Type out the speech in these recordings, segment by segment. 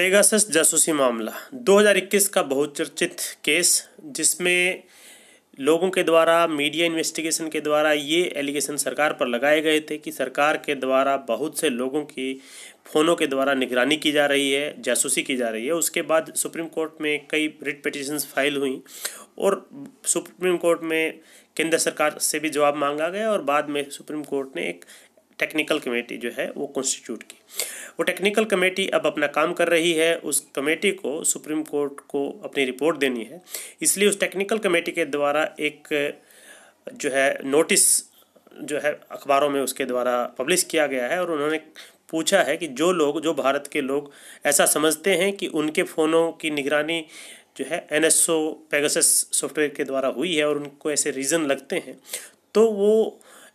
Pegasus जासूसी मामला 2021 का बहुत चर्चित केस जिसमें लोगों के द्वारा मीडिया इन्वेस्टिगेशन के द्वारा ये एलिगेशन सरकार पर लगाए गए थे कि सरकार के द्वारा बहुत से लोगों की फ़ोनों के द्वारा निगरानी की जा रही है जासूसी की जा रही है उसके बाद सुप्रीम कोर्ट में कई रिट पटिशन्स फाइल हुई और सुप्रीम कोर्ट में केंद्र सरकार से भी जवाब मांगा गया और बाद में सुप्रीम कोर्ट ने एक टेक्निकल कमेटी जो है वो कॉन्स्टिट्यूट की वो टेक्निकल कमेटी अब अपना काम कर रही है उस कमेटी को सुप्रीम कोर्ट को अपनी रिपोर्ट देनी है इसलिए उस टेक्निकल कमेटी के द्वारा एक जो है नोटिस जो है अखबारों में उसके द्वारा पब्लिश किया गया है और उन्होंने पूछा है कि जो लोग जो भारत के लोग ऐसा समझते हैं कि उनके फ़ोनों की निगरानी जो है एन एस सॉफ्टवेयर के द्वारा हुई है और उनको ऐसे रीज़न लगते हैं तो वो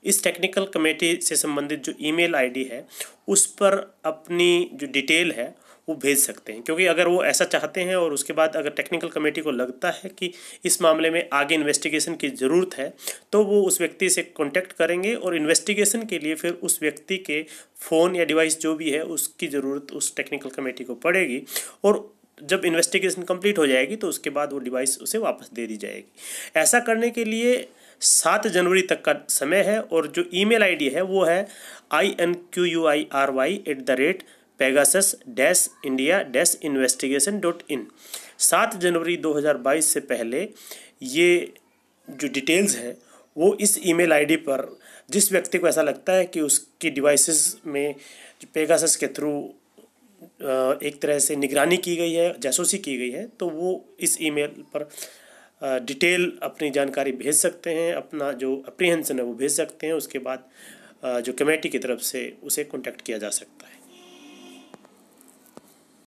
इस टेक्निकल कमेटी से संबंधित जो ईमेल आईडी है उस पर अपनी जो डिटेल है वो भेज सकते हैं क्योंकि अगर वो ऐसा चाहते हैं और उसके बाद अगर टेक्निकल कमेटी को लगता है कि इस मामले में आगे इन्वेस्टिगेशन की ज़रूरत है तो वो उस व्यक्ति से कांटेक्ट करेंगे और इन्वेस्टिगेशन के लिए फिर उस व्यक्ति के फ़ोन या डिवाइस जो भी है उसकी ज़रूरत उस टेक्निकल कमेटी को पड़ेगी और जब इन्वेस्टिगेशन कम्प्लीट हो जाएगी तो उसके बाद वो डिवाइस उसे वापस दे दी जाएगी ऐसा करने के लिए सात जनवरी तक का समय है और जो ईमेल आईडी है वो है I N Q U I R Y at the rate Pegasus dash India dash investigation dot in सात जनवरी 2022 से पहले ये जो डिटेल्स है वो इस ईमेल आईडी पर जिस व्यक्ति को ऐसा लगता है कि उसकी डिवाइसेस में पेगासस के थ्रू एक तरह से निगरानी की गई है जासूसी की गई है तो वो इस ईमेल पर डिटेल अपनी जानकारी भेज सकते हैं अपना जो अप्रीहेंसन है वो भेज सकते हैं उसके बाद जो कमेटी की तरफ से उसे कॉन्टैक्ट किया जा सकता है